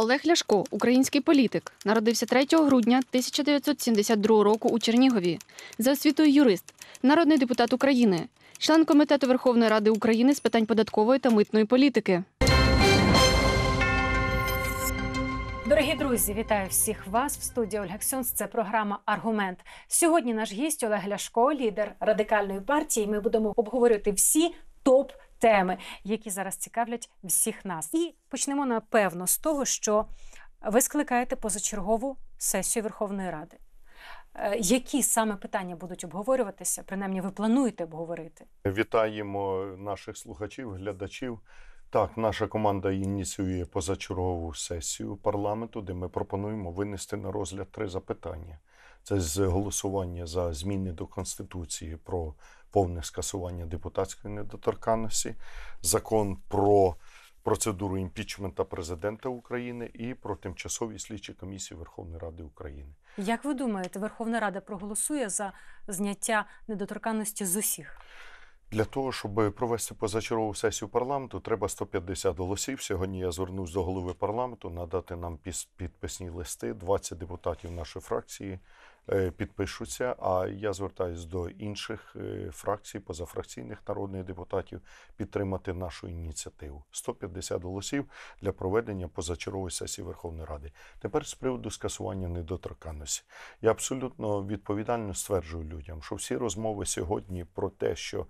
Олег Ляшко, український політик, народився 3 грудня 1972 року у Чернігові. За освітою юрист, народний депутат України, член комітету Верховної Ради України з питань податкової та митної політики. Дорогі друзі, вітаю всіх вас в студії Ольга Сьонс. Це програма Аргумент. Сьогодні наш гість Олег Ляшко, лідер радикальної партії. Ми будемо обговорювати всі топ теми, які зараз цікавлять всіх нас. І почнемо напевно з того, що ви скликаєте позачергову сесію Верховної Ради. Е, які саме питання будуть обговорюватися? Принаймні, ви плануєте обговорити? Вітаємо наших слухачів, глядачів. Так, наша команда ініціює позачергову сесію парламенту, де ми пропонуємо винести на розгляд три запитання: це з голосування за зміни до конституції про повне скасування депутатської недоторканності, закон про процедуру імпічмента президента України і про тимчасові слідчі комісії Верховної Ради України. Як ви думаєте, Верховна Рада проголосує за зняття недоторканності з усіх? Для того, щоб провести позачергову сесію парламенту, треба 150 голосів. Сьогодні я звернусь до голови парламенту надати нам підписні листи 20 депутатів нашої фракції Е, підпишуться. А я звертаюся до інших е, фракцій, позафракційних народних депутатів підтримати нашу ініціативу. 150 голосів для проведення позачергової сесії Верховної Ради. Тепер з приводу скасування недоторканності. Я абсолютно відповідально стверджую людям, що всі розмови сьогодні про те, що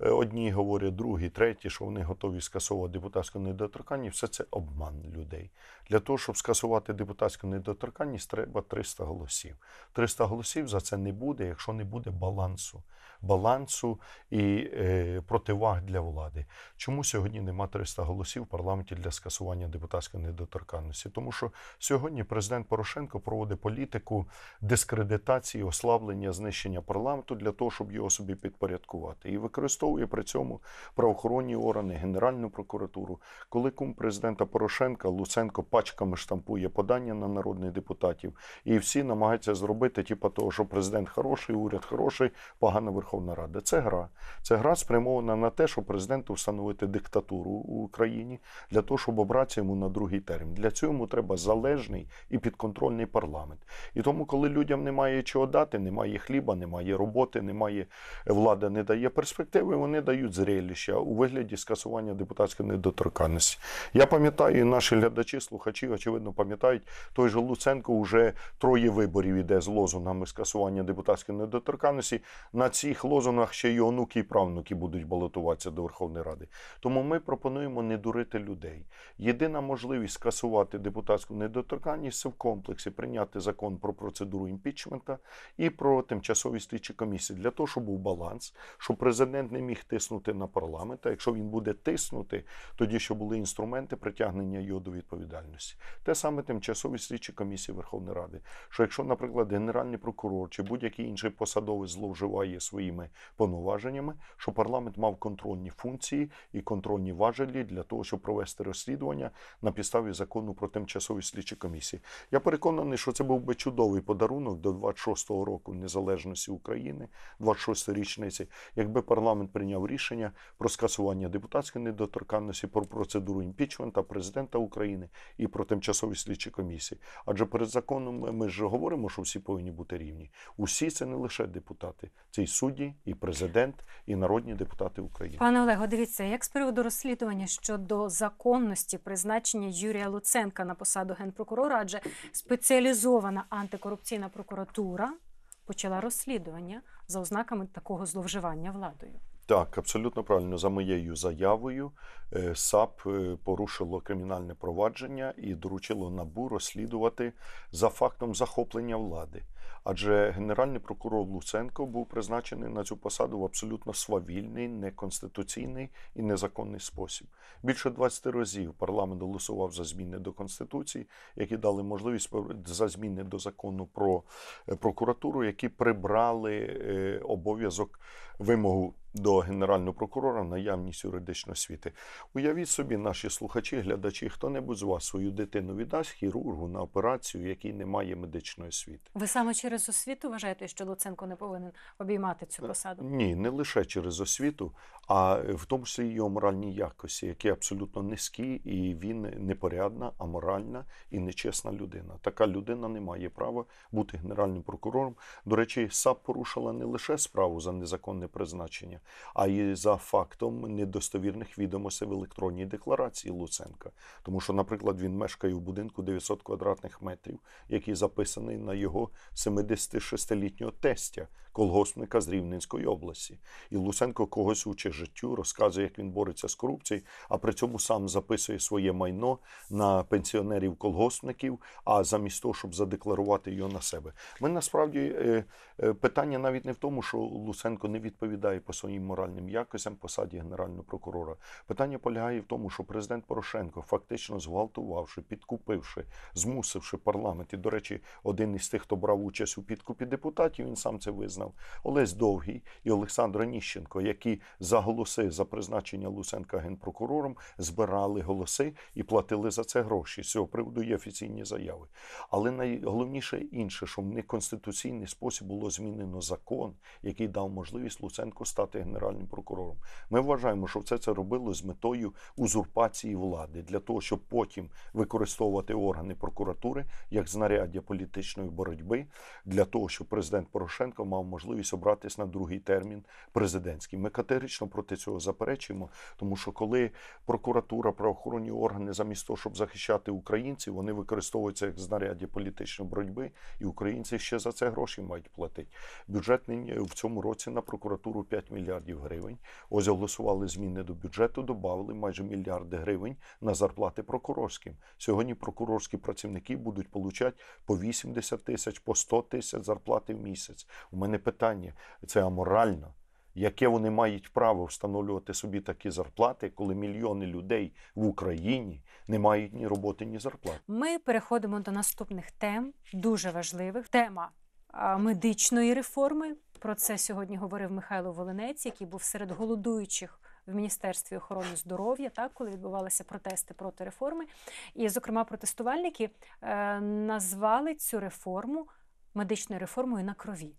Е, одні говорять, другі, треті, що вони готові скасовувати депутатську недоторканність. Все це обман людей. Для того, щоб скасувати депутатську недоторканність, треба 300 голосів. 300 голосів за це не буде, якщо не буде балансу, балансу і е, противаг для влади. Чому сьогодні нема 300 голосів в парламенті для скасування депутатської недоторканності? Тому що сьогодні президент Порошенко проводить політику дискредитації, ослаблення, знищення парламенту для того, щоб його собі підпорядкувати і використовувати використовує при цьому правоохоронні органи, Генеральну прокуратуру. Коли кум президента Порошенка Луценко пачками штампує подання на народних депутатів, і всі намагаються зробити, типу того, що президент хороший, уряд хороший, погана Верховна Рада. Це гра. Це гра спрямована на те, щоб президенту встановити диктатуру в Україні для того, щоб обратися йому на другий термін. Для цього йому треба залежний і підконтрольний парламент. І тому, коли людям немає чого дати, немає хліба, немає роботи, немає е, влада, не дає перспективи вони дають зрелище у вигляді скасування депутатської недоторканності. Я пам'ятаю, і наші глядачі, слухачі, очевидно, пам'ятають, той же Луценко вже троє виборів іде з лозунгами скасування депутатської недоторканності. На цих лозунгах ще й онуки і правнуки будуть балотуватися до Верховної Ради. Тому ми пропонуємо не дурити людей. Єдина можливість скасувати депутатську недоторканність це в комплексі прийняти закон про процедуру імпічмента і про тимчасові слідчі комісії для того, щоб був баланс, щоб президент не міг міг тиснути на парламент. А Якщо він буде тиснути, тоді що були інструменти притягнення його до відповідальності. Те саме тимчасові слідчі комісії Верховної Ради. Що якщо, наприклад, генеральний прокурор чи будь-який інший посадовець зловживає своїми повноваженнями, що парламент мав контрольні функції і контрольні важелі для того, щоб провести розслідування на підставі закону про тимчасові слідчі комісії. Я переконаний, що це був би чудовий подарунок до 26-го року незалежності України, 26 річниці, якби парламент прийняв рішення про скасування депутатської недоторканності, про процедуру імпічмента президента України і про тимчасові слідчі комісії. Адже перед законом ми ж говоримо, що всі повинні бути рівні. Усі це не лише депутати, це й судді, і президент, і народні депутати України. Пане Олего, дивіться, як з приводу розслідування щодо законності призначення Юрія Луценка на посаду генпрокурора, адже спеціалізована антикорупційна прокуратура. Почала розслідування за ознаками такого зловживання владою. Так, абсолютно правильно. За моєю заявою е, САП е, порушило кримінальне провадження і доручило набу розслідувати за фактом захоплення влади. Адже генеральний прокурор Луценко був призначений на цю посаду в абсолютно свавільний, неконституційний і незаконний спосіб. Більше 20 разів парламент голосував за зміни до конституції, які дали можливість за зміни до закону про е, прокуратуру, які прибрали обов'язок вимогу до Генерального прокурора наявність юридичної освіти. Уявіть собі, наші слухачі, глядачі, хто-небудь з вас свою дитину віддасть хірургу на операцію, який не має медичної освіти. Ви саме через освіту вважаєте, що Луценко не повинен обіймати цю е, посаду? Ні, не лише через освіту, а е, в тому числі його моральні якості, які абсолютно низькі, і він непорядна, аморальна і нечесна людина. Така людина не має права бути генеральним прокурором. До речі, САП порушила не лише справу за незаконне призначення рішення, а й за фактом недостовірних відомостей в електронній декларації Луценка. Тому що, наприклад, він мешкає в будинку 900 квадратних метрів, який записаний на його 76-літнього тестя, колгоспника з Рівненської області. І Луценко когось учить життю, розказує, як він бореться з корупцією, а при цьому сам записує своє майно на пенсіонерів-колгоспників, а замість того, щоб задекларувати його на себе. Ми насправді е, е, питання навіть не в тому, що Луценко не відповідає по своїм своїм моральним якостям посаді генерального прокурора. Питання полягає в тому, що президент Порошенко, фактично зґвалтувавши, підкупивши, змусивши парламент, і, до речі, один із тих, хто брав участь у підкупі депутатів, він сам це визнав. Олесь Довгий і Олександр Ніщенко, які за голоси за призначення Лусенка генпрокурором збирали голоси і платили за це гроші. З цього приводу є офіційні заяви. Але найголовніше інше, що в неконституційний спосіб було змінено закон, який дав можливість Луценку стати призначати генеральним прокурором. Ми вважаємо, що все це робило з метою узурпації влади для того, щоб потім використовувати органи прокуратури як знаряддя політичної боротьби, для того, щоб президент Порошенко мав можливість обратись на другий термін президентський. Ми категорично проти цього заперечуємо, тому що коли прокуратура, правоохоронні органи, замість того, щоб захищати українців, вони використовуються як знаряддя політичної боротьби, і українці ще за це гроші мають платити. Бюджет нині в цьому році на прокуратуру 5 мільйонів мільярдів гривень. Ось голосували зміни до бюджету, додали майже мільярди гривень на зарплати прокурорським. Сьогодні прокурорські працівники будуть получати по 80 тисяч, по 100 тисяч зарплати в місяць. У мене питання: це аморально. Яке вони мають право встановлювати собі такі зарплати, коли мільйони людей в Україні не мають ні роботи, ні зарплати? Ми переходимо до наступних тем, дуже важливих тема медичної реформи. Про це сьогодні говорив Михайло Волинець, який був серед голодуючих. В міністерстві охорони здоров'я, так коли відбувалися протести проти реформи, і зокрема протестувальники е, назвали цю реформу медичною реформою на крові.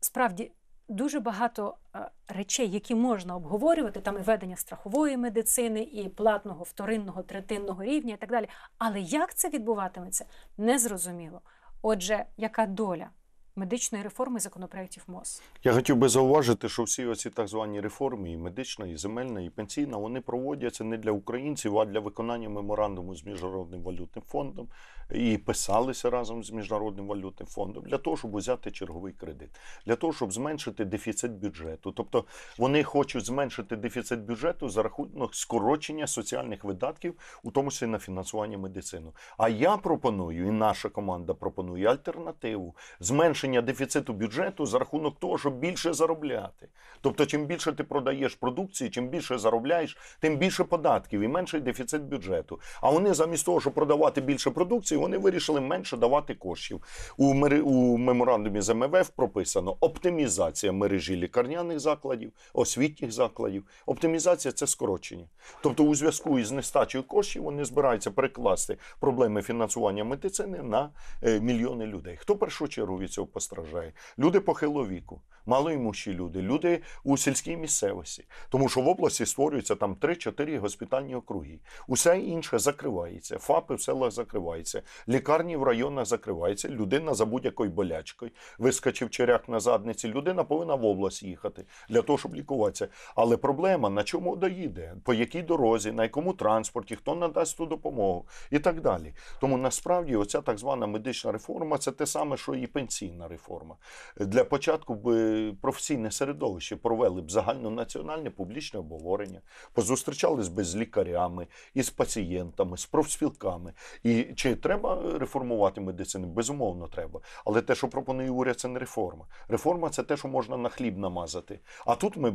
Справді дуже багато е, речей, які можна обговорювати, там і ведення страхової медицини, і платного вторинного, третинного рівня, і так далі. Але як це відбуватиметься, незрозуміло. Отже, яка доля? медичної реформи законопроєктів МОЗ. Я хотів би зауважити, що всі оці так звані реформи, і медична, і земельна, і пенсійна, вони проводяться не для українців, а для виконання меморандуму з міжнародним валютним фондом і писалися разом з міжнародним валютним фондом для того, щоб взяти черговий кредит, для того, щоб зменшити дефіцит бюджету. Тобто вони хочуть зменшити дефіцит бюджету за рахунок скорочення соціальних видатків, у тому числі на фінансування медицини. А я пропоную, і наша команда пропонує альтернативу зменшити зменшення дефіциту бюджету за рахунок того, щоб більше заробляти. Тобто, чим більше ти продаєш продукції, чим більше заробляєш, тим більше податків і менший дефіцит бюджету. А вони замість того, щоб продавати більше продукції, вони вирішили менше давати коштів. У мери у меморандумі з МВФ прописано оптимізація мережі лікарняних закладів, освітніх закладів. Оптимізація це скорочення. Тобто, у зв'язку із нестачею коштів вони збираються перекласти проблеми фінансування медицини на е, мільйони людей. Хто першу чергу від цього постраждає, люди похилого віку, малоімущі люди, люди у сільській місцевості, тому що в області створюються там 3-4 госпітальні округи. Усе інше закривається, ФАПи в селах закриваються, лікарні в районах закриваються, людина за будь-якою болячкою, вискочив черяк на задниці, людина повинна в область їхати для того, щоб лікуватися. Але проблема на чому доїде, по якій дорозі, на якому транспорті, хто надасть ту допомогу і так далі. Тому насправді оця так звана медична реформа це те саме, що і пенсійна аграрна реформа. Для початку б професійне середовище провели б загальнонаціональне публічне обговорення, позустрічались би з лікарями, із пацієнтами, з профспілками. І чи треба реформувати медицину? Безумовно, треба. Але те, що пропонує уряд, це не реформа. Реформа це те, що можна на хліб намазати. А тут ми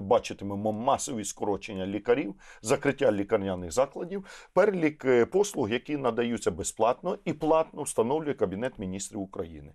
бачитимемо масові скорочення лікарів, закриття лікарняних закладів, перелік е, послуг, які надаються безплатно і платно встановлює Кабінет міністрів України.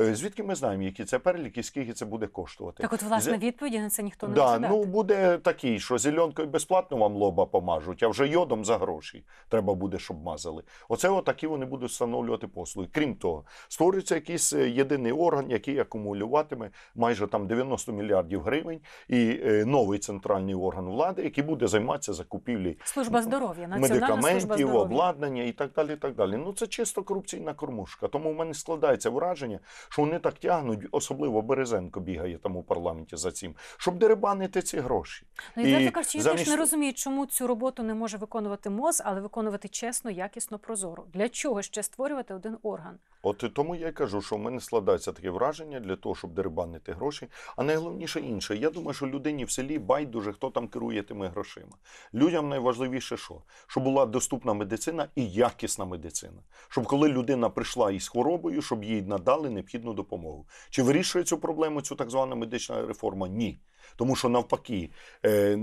Е, звідки ми знаємо, які це переліки, скільки це буде коштувати? Так, от власне відповіді на це ніхто не да, може дати. ну буде такий, що зеленкою безплатно вам лоба помажуть, а вже йодом за гроші треба буде, щоб мазали. Оце отакі вони будуть встановлювати послуги. Крім того, створюється якийсь е, єдиний орган, який акумулюватиме майже там 90 мільярдів гривень, і е, новий центральний орган влади, який буде займатися закупівлі служба здоров'я медикаментів, обладнання і так далі. І так далі. Ну це чисто корупційна кормушка. Тому в мене складається враження, що вони так тягнуть, особливо Березенко бігає там у парламенті за цим, щоб деребанити ці гроші. Ну і, і зараз я замість... не розумію, чому цю роботу не може виконувати МОЗ, але виконувати чесно, якісно, прозоро. Для чого ще створювати один орган? От тому я й кажу, що в мене складається таке враження для того, щоб деребанити гроші. А найголовніше інше. Я думаю, що людині в селі байдуже, хто там керує тими грошима. Людям найважливіше, що щоб була доступна медицина і якісна медицина, щоб коли людина прийшла із хворобою, щоб їй надали необхідну допомогу. Чи вирішує цю проблему цю так звана медична реформа? Ні тому що навпаки е,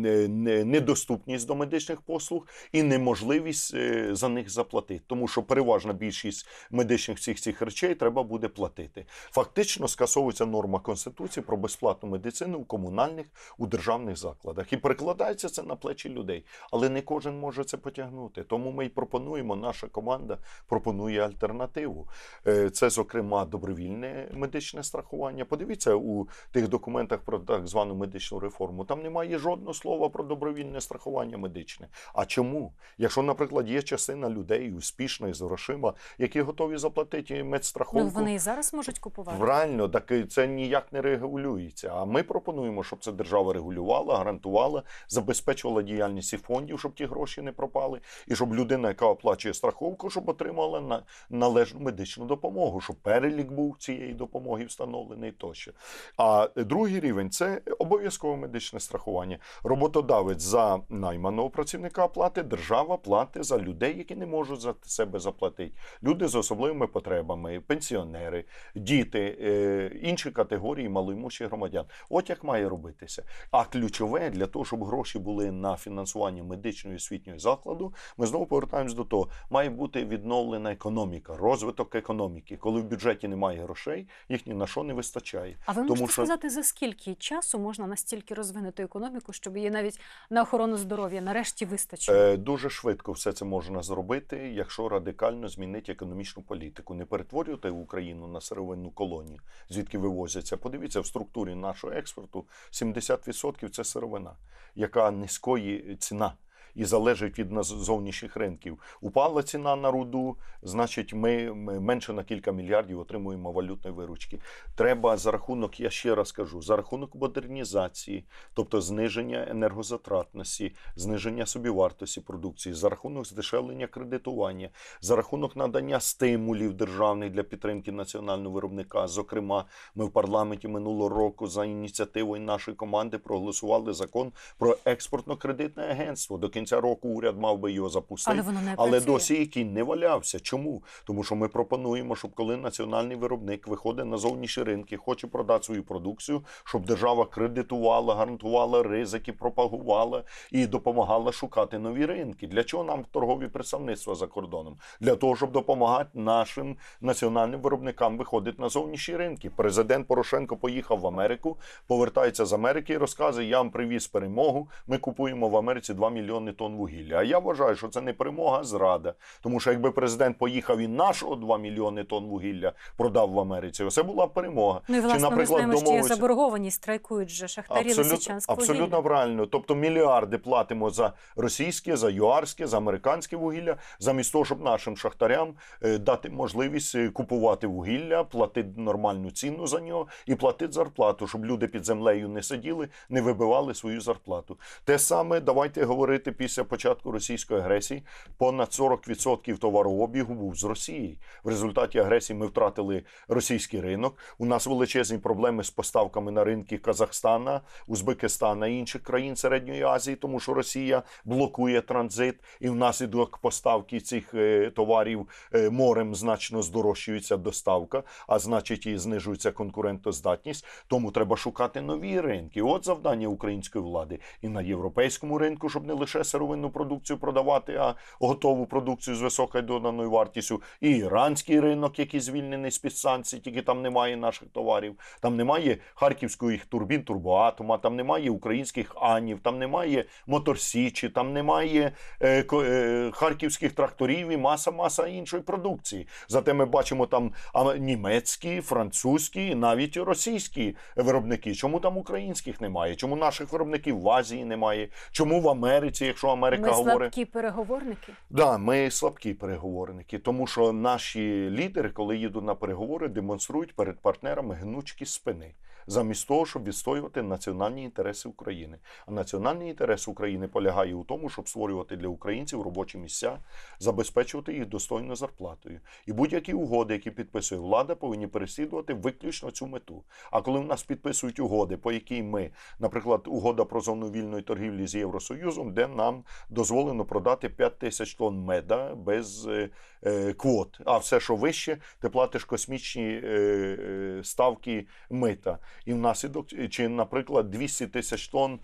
недоступність до медичних послуг і неможливість е, за них заплатити, тому що переважна більшість медичних всіх цих речей треба буде платити. Фактично скасовується норма конституції про безплатну медицину у комунальних у державних закладах і перекладається це на плечі людей, але не кожен може це потягнути. Тому ми й пропонуємо. Наша команда пропонує альтернативу. Е, це, зокрема, добровільне медичне страхування. Подивіться у тих документах про так звану медичну медичну реформу. Там немає жодного слова про добровільне страхування медичне. А чому? Якщо, наприклад, є частина людей успішних з грошима, які готові заплатити медстраховку. Ну, вони і зараз можуть купувати реально, так це ніяк не регулюється. А ми пропонуємо, щоб це держава регулювала, гарантувала, забезпечувала діяльність і фондів, щоб ті гроші не пропали, і щоб людина, яка оплачує страховку, щоб отримала на належну медичну допомогу, щоб перелік був цієї допомоги встановлений тощо. А другий рівень це обов'язково обов'язкове медичне страхування. Роботодавець за найманого працівника платить, держава платить за людей, які не можуть за себе заплатити. Люди з особливими потребами, пенсіонери, діти, е, інші категорії малоймущих громадян. От як має робитися. А ключове для того, щоб гроші були на фінансування медичної освітньої закладу, ми знову повертаємось до того, має бути відновлена економіка, розвиток економіки. Коли в бюджеті немає грошей, їх ні на що не вистачає. А ви можете Тому, що... сказати за скільки часу можна на настільки розвинуту економіку, щоб її навіть на охорону здоров'я нарешті вистачило? Е, дуже швидко все це можна зробити, якщо радикально змінити економічну політику. Не перетворювати Україну на сировинну колонію, звідки вивозяться. Подивіться в структурі нашого експорту 70% – це сировина, яка низької ціна і залежить від зовнішніх ринків. Упала ціна на руду, значить, ми менше на кілька мільярдів отримуємо валютної виручки. Треба за рахунок, я ще раз кажу, за рахунок модернізації, тобто зниження енергозатратності, зниження собівартості продукції, за рахунок здешевлення кредитування, за рахунок надання стимулів державних для підтримки національного виробника. Зокрема, ми в парламенті минулого року за ініціативою нашої команди проголосували закон про експортно-кредитне агентство до кінця кінця року уряд мав би його запустити, але, воно не але досі який не валявся. Чому? Тому що ми пропонуємо, щоб коли національний виробник виходить на зовнішні ринки, хоче продати свою продукцію, щоб держава кредитувала, гарантувала ризики, пропагувала і допомагала шукати нові ринки. Для чого нам торгові представництва за кордоном? Для того, щоб допомагати нашим національним виробникам виходити на зовнішні ринки. Президент Порошенко поїхав в Америку, повертається з Америки і розказує: я вам привіз перемогу. Ми купуємо в Америці 2 мільйони тонн вугілля. А я вважаю, що це не перемога, а зрада. Тому що якби президент поїхав і нашого 2 мільйони тонн вугілля продав в Америці, це була б перемога. Ну і власне, Чи, наприклад, ми знаємо, що є заборгованість страйкують же шахтарі Абсолютно, абсолютно правильно. Тобто мільярди платимо за російське, за юарське, за американське вугілля, замість того, щоб нашим шахтарям е, дати можливість е, купувати вугілля, платити нормальну ціну за нього і платити зарплату, щоб люди під землею не сиділи, не вибивали свою зарплату. Те саме давайте говорити під після початку російської агресії понад 40% товарообігу був з Росії. В результаті агресії ми втратили російський ринок. У нас величезні проблеми з поставками на ринки Казахстана, Узбекистана і інших країн середньої Азії, тому що Росія блокує транзит, і внаслідок поставки цих е, товарів е, морем значно здорожчується доставка, а значить і знижується конкурентоздатність. Тому треба шукати нові ринки. От завдання української влади і на європейському ринку, щоб не лише сировинну продукцію продавати, а готову продукцію з високою доданою вартістю. І іранський ринок, який звільнений з під санкцій, тільки там немає наших товарів, там немає харківських турбін, турбоатома, там немає українських анів, там немає моторсічі, там немає е, е, харківських тракторів і маса маса іншої продукції. Зате ми бачимо там німецькі, французькі, і навіть російські виробники. Чому там українських немає? Чому наших виробників в Азії немає? Чому в Америці? якщо Америка ми говорить... Ми слабкі переговорники. Так, да, ми слабкі переговорники, тому що наші лідери, коли їдуть на переговори, демонструють перед партнерами гнучкі спини замість того, щоб відстоювати національні інтереси України. А національний інтерес України полягає у тому, щоб створювати для українців робочі місця, забезпечувати їх достойною зарплатою. І будь-які угоди, які підписує влада, повинні переслідувати виключно цю мету. А коли в нас підписують угоди, по якій ми, наприклад, угода про зону вільної торгівлі з Євросоюзом, де нам дозволено продати 5 тисяч тонн меда без е, Е, квот. А все, що вище, ти платиш космічні е, е, ставки мита. І внаслідок, чи, наприклад, 200 тисяч тонн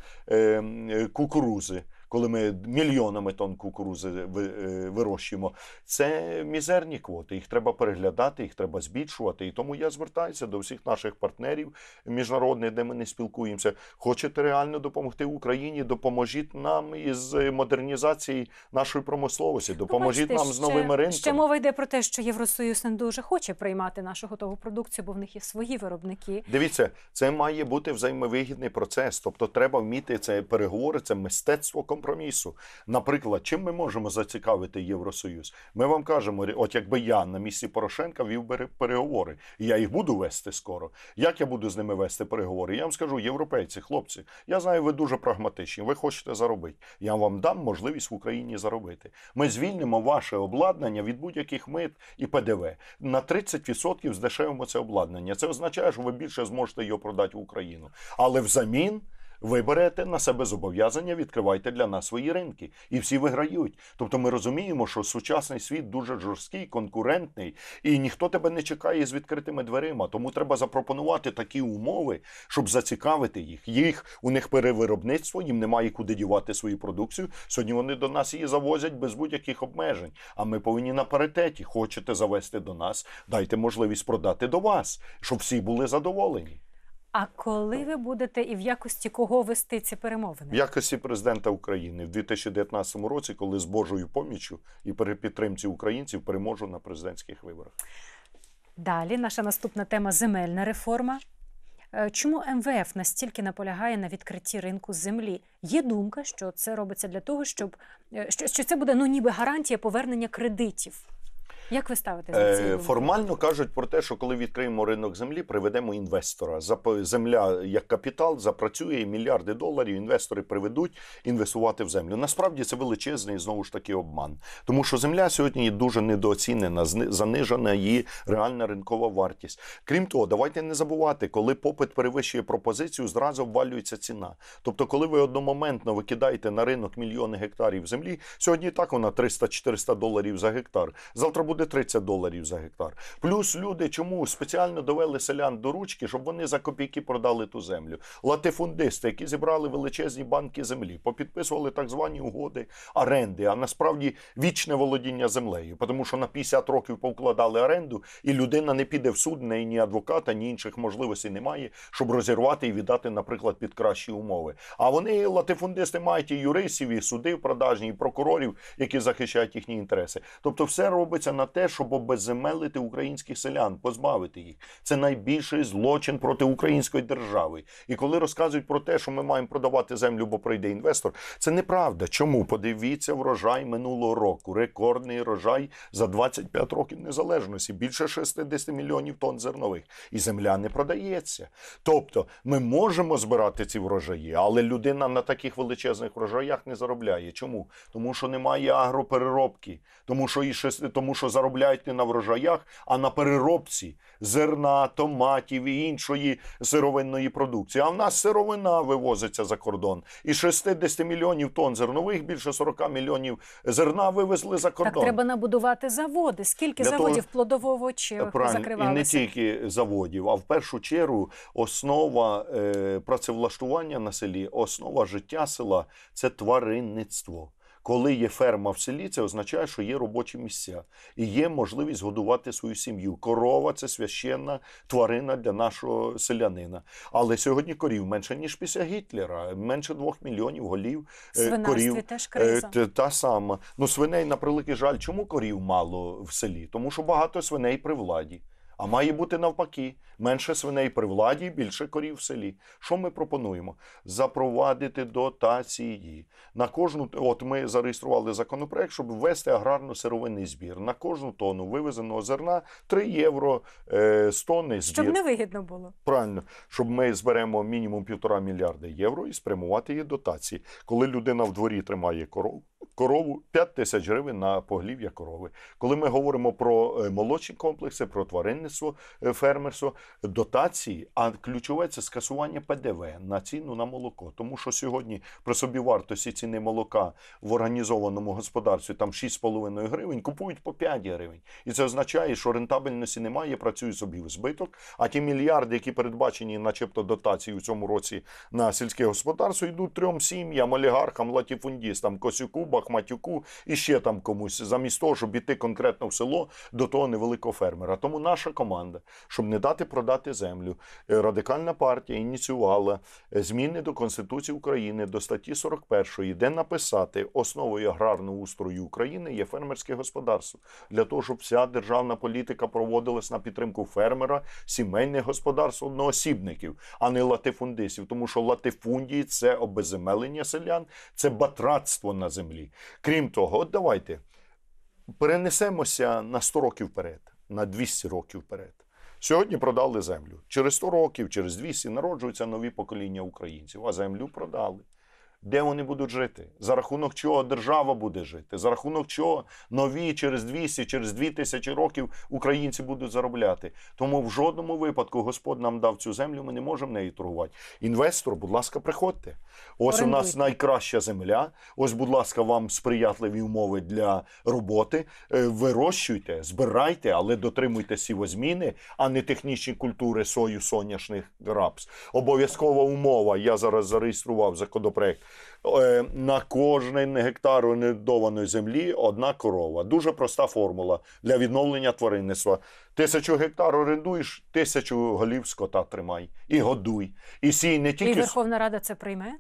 кукурузи коли ми мільйонами тонн кукурузи е, вирощуємо, це мізерні квоти. Їх треба переглядати, їх треба збільшувати. І тому я звертаюся до всіх наших партнерів міжнародних, де ми не спілкуємося. Хочете реально допомогти Україні? Допоможіть нам із модернізації нашої промисловості, ну, допоможіть ну, нам з новими ринками. Ще мова йде про те, що Євросоюз не дуже хоче приймати нашу готову продукцію, бо в них є свої виробники. Дивіться, це має бути взаємовигідний процес. Тобто, треба вміти це переговори, це мистецтво компромісу. Наприклад, чим ми можемо зацікавити Євросоюз? Ми вам кажемо, от якби я на місці Порошенка вів переговори, і я їх буду вести скоро. Як я буду з ними вести переговори? Я вам скажу, європейці, хлопці, я знаю, ви дуже прагматичні. Ви хочете заробити. Я вам дам можливість в Україні заробити. Ми звільнимо ваше обладнання від будь-яких мит і ПДВ. На 30% здешевимо це обладнання. Це означає, що ви більше зможете його продати в Україну, але взамін. Ви берете на себе зобов'язання, відкривайте для нас свої ринки, і всі виграють. Тобто, ми розуміємо, що сучасний світ дуже жорсткий, конкурентний, і ніхто тебе не чекає з відкритими дверима. Тому треба запропонувати такі умови, щоб зацікавити їх. Їх у них перевиробництво, їм немає куди дівати свою продукцію. Сьогодні вони до нас її завозять без будь-яких обмежень. А ми повинні на паритеті. Хочете завести до нас, дайте можливість продати до вас, щоб всі були задоволені. А коли ви будете і в якості кого вести ці перемовини? В якості президента України в 2019 році, коли з Божою поміччю і при підтримці українців переможу на президентських виборах? Далі наша наступна тема земельна реформа. Е, чому МВФ настільки наполягає на відкритті ринку землі? Є думка, що це робиться для того, щоб е, що, що це буде ну ніби гарантія повернення кредитів. Як ви ставитеся? Е, формально кажуть про те, що коли відкриємо ринок землі, приведемо інвестора. земля як капітал запрацює мільярди доларів. Інвестори приведуть інвестувати в землю. Насправді це величезний знову ж таки обман, тому що земля сьогодні дуже недооцінена, занижена її реальна ринкова вартість. Крім того, давайте не забувати, коли попит перевищує пропозицію, зразу обвалюється ціна. Тобто, коли ви одномоментно викидаєте на ринок мільйони гектарів землі, сьогодні так вона 300-400 доларів за гектар. Завтра буде буде 30 доларів за гектар. Плюс люди чому спеціально довели селян до ручки, щоб вони за копійки продали ту землю. Латифундисти, які зібрали величезні банки землі, попідписували так звані угоди оренди, а насправді вічне володіння землею, тому що на 50 років повкладали оренду, і людина не піде в суд, неї ні адвоката, ні інших можливостей немає, щоб розірвати і віддати, наприклад, під кращі умови. А вони латифундисти мають і юристів, і суди продажні, і прокурорів, які захищають їхні інтереси. Тобто, все робиться на те, щоб обезземелити українських селян, позбавити їх. Це найбільший злочин проти української держави. І коли розказують про те, що ми маємо продавати землю, бо прийде інвестор, це неправда. Чому подивіться врожай минулого року? Рекордний рожай за 25 років незалежності, більше 60 мільйонів тонн зернових, і земля не продається. Тобто, ми можемо збирати ці врожаї, але людина на таких величезних врожаях не заробляє. Чому? Тому що немає агропереробки, тому що і тому, що заробляють не на врожаях, а на переробці зерна, томатів і іншої сировинної продукції. А в нас сировина вивозиться за кордон. І 60 мільйонів тонн зернових, більше 40 мільйонів зерна вивезли за кордон. Так треба набудувати заводи. Скільки Для заводів того... плодововочів закривалося? І не тільки заводів, а в першу чергу основа е, працевлаштування на селі, основа життя села це тваринництво. Коли є ферма в селі, це означає, що є робочі місця і є можливість годувати свою сім'ю. Корова це священна тварина для нашого селянина. Але сьогодні корів менше ніж після Гітлера, менше двох мільйонів голів е, Свинарстві корів. Теж е, криза. Та сама ну свиней на превеликий жаль. Чому корів мало в селі? Тому що багато свиней при владі. А має бути навпаки: менше свиней при владі, більше корів в селі. Що ми пропонуємо? Запровадити дотації. На кожну от ми зареєстрували законопроект, щоб ввести аграрно-сировинний збір. На кожну тонну вивезеного зерна 3 євро е, з тонни збір. Щоб не вигідно було. Правильно, щоб ми зберемо мінімум півтора мільярда євро і спрямувати її дотації. Коли людина в дворі тримає коров корову 5 тисяч гривень на поглів'я корови. Коли ми говоримо про е, молочні комплекси, про тваринництво, е, фермерство, дотації, а ключове це скасування ПДВ на ціну на молоко. Тому що сьогодні при собівартості ціни молока в організованому господарстві там 6,5 гривень, купують по 5 гривень. І це означає, що рентабельності немає, працює собі в збиток. А ті мільярди, які передбачені, начебто, дотації у цьому році на сільське господарство, йдуть трьом сім'ям, олігархам, латіфундістам, косюку. Бахматюку і ще там комусь, замість того, щоб іти конкретно в село до того невеликого фермера. Тому наша команда, щоб не дати продати землю, е, радикальна партія ініціювала е, зміни до Конституції України до статті 41, де написати основою аграрного устрою України є фермерське господарство для того, щоб вся державна політика проводилась на підтримку фермера, сімейних господарств одноосібників, а не латифундистів, тому що латифундії це обезземелення селян, це батратство на землі землі. Крім того, от давайте перенесемося на 100 років вперед, на 200 років вперед. Сьогодні продали землю. Через 100 років, через 200 народжуються нові покоління українців, а землю продали. Де вони будуть жити? За рахунок чого держава буде жити? За рахунок чого нові через 200, через 2000 років українці будуть заробляти. Тому в жодному випадку Господь нам дав цю землю, ми не можемо неї торгувати. Інвестор, будь ласка, приходьте. Ось у нас найкраща земля. Ось, будь ласка, вам сприятливі умови для роботи. Е, вирощуйте, збирайте, але дотримуйте сівозміни, а не технічні культури сою, соняшних грабс. Обов'язкова умова. Я зараз зареєстрував законопроект. Е, на кожен гектар орендованої землі одна корова. Дуже проста формула для відновлення тваринництва. Тисячу гектар орендуєш, тисячу голів скота тримай і годуй. І сій не тільки І Верховна Рада це прийме.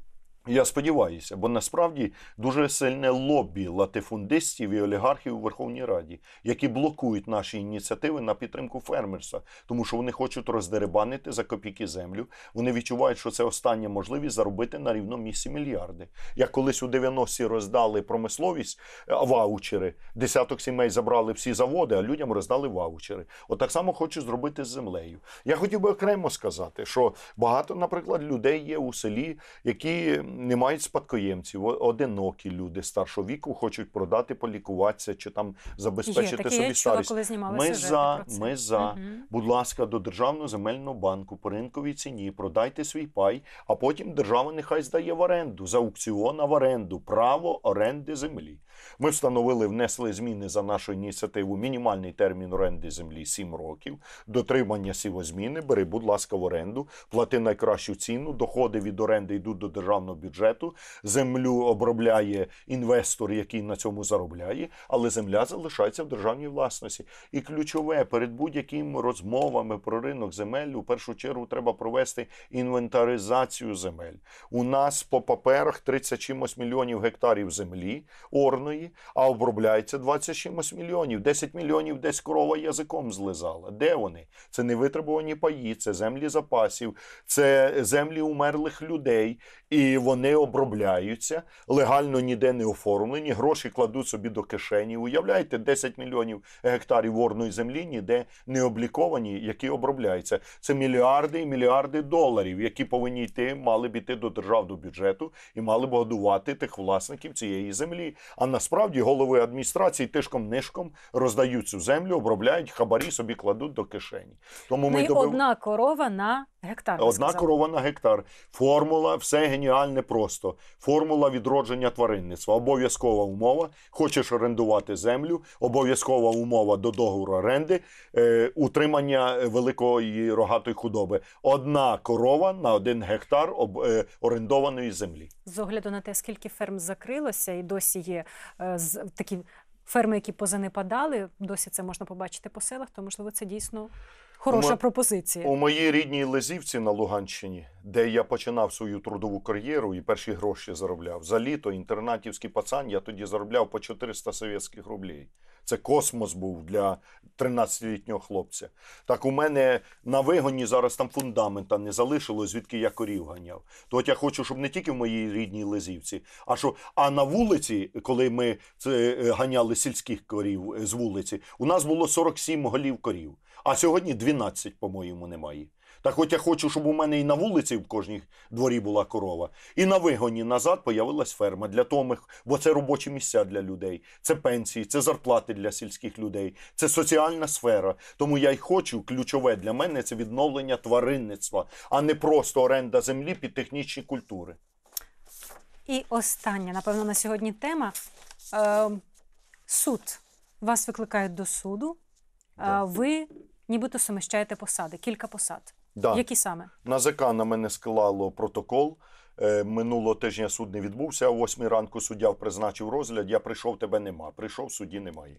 Я сподіваюся, бо насправді дуже сильне лобі латифундистів і олігархів у Верховній Раді, які блокують наші ініціативи на підтримку фермерства, тому що вони хочуть роздеребанити за копійки землю. Вони відчувають, що це остання можливість заробити на рівному місці мільярди. Як колись у 90-ті роздали промисловість е, ваучери, десяток сімей забрали всі заводи, а людям роздали ваучери. От так само хочу зробити з землею. Я хотів би окремо сказати, що багато, наприклад, людей є у селі, які не мають спадкоємців, одинокі люди старшого віку хочуть продати, полікуватися чи там забезпечити Є, собі старість. Чула, коли знімали ми за, про це. за. Угу. Будь ласка, до державного земельного банку по ринковій ціні продайте свій пай, а потім держава нехай здає в оренду за аукціона в оренду право оренди землі. Ми встановили, внесли зміни за нашу ініціативу. Мінімальний термін оренди землі 7 років. Дотримання сівозміни бери, будь ласка, в оренду, плати найкращу ціну. Доходи від оренди йдуть до державного бюджету, землю обробляє інвестор, який на цьому заробляє, але земля залишається в державній власності. І ключове перед будь-якими розмовами про ринок земель у першу чергу треба провести інвентаризацію земель. У нас по паперах 30 чимось мільйонів гектарів землі орної, а обробляється 20 чимось мільйонів. 10 мільйонів десь корова язиком злизала. Де вони? Це не витребувані паї, це землі запасів, це землі умерлих людей. І вони обробляються, легально ніде не оформлені, гроші кладуть собі до кишені. Уявляєте, 10 мільйонів гектарів ворної землі ніде не обліковані, які обробляються. Це мільярди і мільярди доларів, які повинні йти, мали б іти до державного бюджету і мали б годувати тих власників цієї землі. А насправді голови адміністрації тишком нишком роздають цю землю, обробляють хабарі, собі кладуть до кишені. Тому ми ну добив... одна корова на гектар. Одна корова на гектар. Формула все геніальне непросто. Формула відродження тваринництва. Обов'язкова умова. Хочеш орендувати землю, обов'язкова умова до договору оренди, е, утримання великої рогатої худоби. Одна корова на один гектар об, е, орендованої землі. З огляду на те, скільки ферм закрилося, і досі є е, з, такі ферми, які позанепадали. Досі це можна побачити по селах, то можливо це дійсно. Хороша Ми, пропозиція у моїй рідній Лезівці на Луганщині, де я починав свою трудову кар'єру і перші гроші заробляв. За літо інтернатівський пацан я тоді заробляв по 400 совєтських рублів. Це космос був для 13-літнього хлопця. Так у мене на вигоні зараз там фундамента не залишилось, звідки я корів ганяв. То от я хочу, щоб не тільки в моїй рідній Лезівці, а що а на вулиці, коли ми це е, ганяли сільських корів е, з вулиці, у нас було 47 голів корів. А сьогодні 12, по-моєму, немає. Та хоч я хочу, щоб у мене і на вулиці в кожній дворі була корова, і на вигоні назад появилась ферма для того, бо це робочі місця для людей, це пенсії, це зарплати для сільських людей, це соціальна сфера. Тому я й хочу ключове для мене це відновлення тваринництва, а не просто оренда землі під технічні культури. І остання, напевно, на сьогодні тема Е, суд. Вас викликають до суду. Да. Е, ви нібито суміщаєте посади, кілька посад. Да. Які саме? НАЗК на мене склало протокол. Е, минулого тижня суд не відбувся. О 8 ранку суддя призначив розгляд. Я прийшов, тебе нема. Прийшов, судді немає.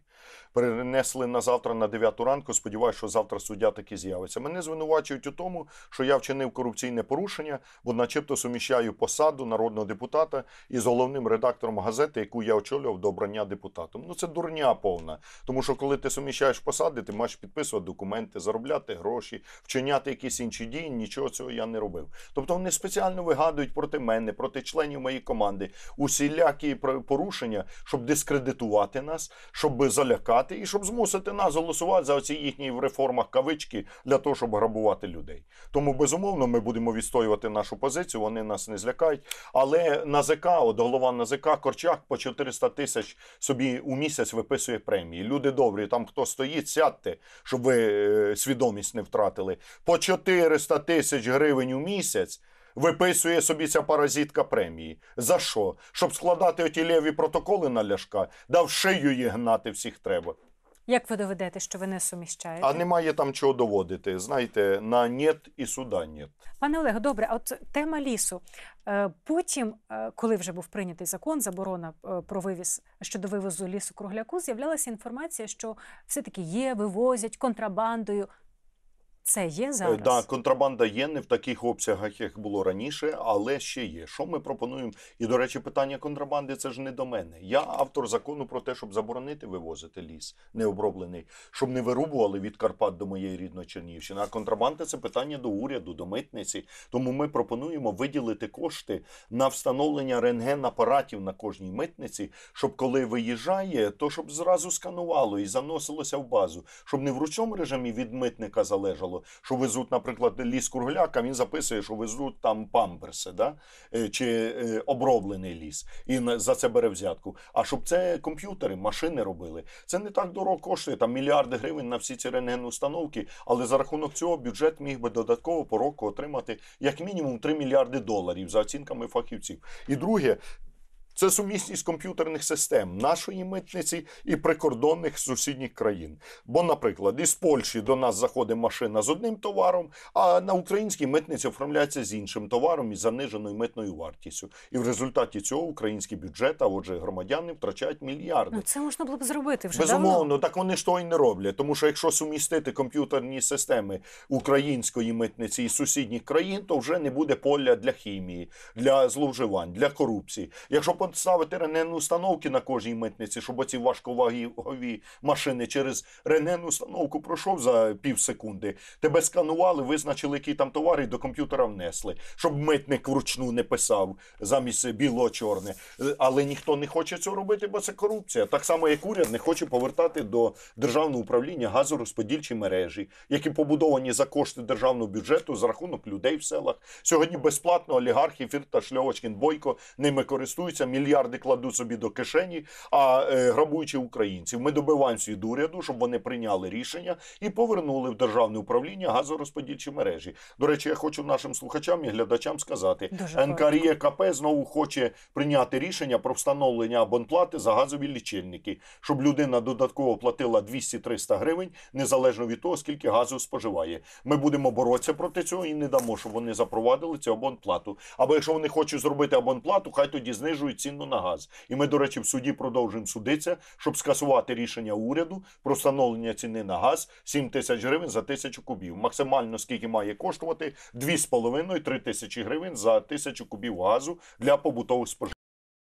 Перенесли на завтра на 9 ранку. Сподіваюся, що завтра суддя таки з'явиться. Мене звинувачують у тому, що я вчинив корупційне порушення, бо, начебто, суміщаю посаду народного депутата із головним редактором газети, яку я очолював до обрання депутатом. Ну це дурня повна. Тому що, коли ти суміщаєш посади, ти маєш підписувати документи, заробляти гроші, вчиняти якісь інші дії. Нічого цього я не робив. Тобто вони спеціально вигадують про проти мене, проти членів моєї команди, усілякі порушення, щоб дискредитувати нас, щоб залякати і щоб змусити нас голосувати за оці їхні в реформах кавички для того, щоб грабувати людей. Тому безумовно ми будемо відстоювати нашу позицію. Вони нас не злякають. Але НАЗК, от голова НАЗК Корчак по 400 тисяч собі у місяць виписує премії. Люди добрі, там хто стоїть, сядьте, щоб ви е, свідомість не втратили. По 400 тисяч гривень у місяць Виписує собі ця паразітка премії. За що? Щоб складати оті лєві протоколи на ляшка, дав шию її гнати всіх треба. Як ви доведете, що ви не суміщаєте? А немає там чого доводити. Знаєте, на «нєт» і суда «нєт». Пане Олег, добре, от тема лісу. Е, потім, е, коли вже був прийнятий закон, заборона е, про вивіз щодо вивозу лісу кругляку, з'являлася інформація, що все-таки є, вивозять контрабандою. Це є е, зараз? Да, контрабанда є не в таких обсягах, як було раніше, але ще є. Що ми пропонуємо? І до речі, питання контрабанди це ж не до мене. Я автор закону про те, щоб заборонити вивозити ліс необроблений, щоб не вирубували від Карпат до моєї рідної Чернівщини. А контрабанда це питання до уряду, до митниці. Тому ми пропонуємо виділити кошти на встановлення рентген-апаратів на кожній митниці, щоб коли виїжджає, то щоб зразу сканувало і заносилося в базу, щоб не в ручному режимі від митника залежало що везуть, наприклад, ліс кругляка, він записує, що везуть там памперси, да? Е, чи е, оброблений ліс, і за це бере взятку. А щоб це комп'ютери, машини робили, це не так дорого коштує. Там мільярди гривень на всі ці рентген установки. Але за рахунок цього бюджет міг би додатково по року отримати як мінімум 3 мільярди доларів за оцінками фахівців. І друге. Це сумісність комп'ютерних систем нашої митниці і прикордонних сусідніх країн. Бо, наприклад, із Польщі до нас заходить машина з одним товаром, а на українській митниці оформляється з іншим товаром із заниженою митною вартістю. І в результаті цього український бюджет, а отже, громадяни втрачають мільярди. Ну, Це можна було б зробити вже безумовно. Давно? Так вони ж того й не роблять. Тому що якщо сумістити комп'ютерні системи української митниці і сусідніх країн, то вже не буде поля для хімії, для зловживань, для корупції. Якщо ставити рентген-установки на кожній митниці, щоб оці важковагові машини через рентген-установку пройшов за пів секунди. Тебе сканували, визначили, який там товар, і до комп'ютера внесли, щоб митник вручну не писав замість біло-чорне. Але ніхто не хоче цього робити, бо це корупція. Так само, як уряд не хоче повертати до державного управління газорозподільчі мережі, які побудовані за кошти державного бюджету за рахунок людей в селах. Сьогодні безплатно олігархи Фірта Шльовочкін Бойко ними користуються мільярди кладуть собі до кишені, а е, грабуючи українців. Ми добиваємося від уряду, щоб вони прийняли рішення і повернули в державне управління газорозподільчі мережі. До речі, я хочу нашим слухачам і глядачам сказати, НКРЄКП знову хоче прийняти рішення про встановлення абонплати за газові лічильники, щоб людина додатково платила 200-300 гривень незалежно від того, скільки газу споживає. Ми будемо боротися проти цього і не дамо, щоб вони запровадили цю абонплату. Або якщо вони хочуть зробити абонплату, хай тоді знижують ціну на газ. І ми, до речі, в суді продовжуємо судитися, щоб скасувати рішення уряду про встановлення ціни на газ 7 тисяч гривень за тисячу кубів. Максимально скільки має коштувати 2,5-3 тисячі гривень за тисячу кубів газу для побутових споживачів.